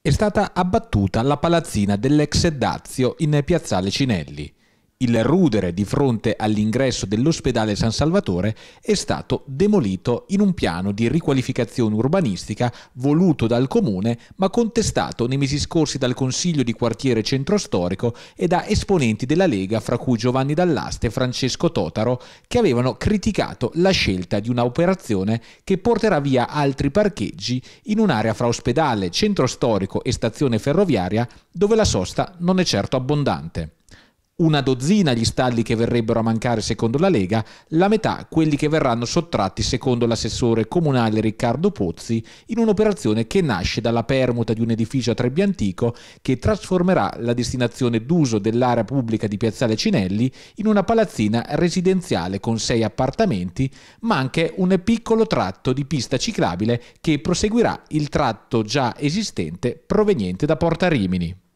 è stata abbattuta la palazzina dell'ex Dazio in piazzale Cinelli. Il rudere di fronte all'ingresso dell'ospedale San Salvatore è stato demolito in un piano di riqualificazione urbanistica voluto dal comune ma contestato nei mesi scorsi dal Consiglio di quartiere centro storico e da esponenti della Lega fra cui Giovanni Dall'Aste e Francesco Totaro che avevano criticato la scelta di un'operazione che porterà via altri parcheggi in un'area fra ospedale, centro storico e stazione ferroviaria dove la sosta non è certo abbondante una dozzina gli stalli che verrebbero a mancare secondo la Lega, la metà quelli che verranno sottratti secondo l'assessore comunale Riccardo Pozzi in un'operazione che nasce dalla permuta di un edificio a Trebbiantico che trasformerà la destinazione d'uso dell'area pubblica di Piazzale Cinelli in una palazzina residenziale con sei appartamenti, ma anche un piccolo tratto di pista ciclabile che proseguirà il tratto già esistente proveniente da Porta Rimini.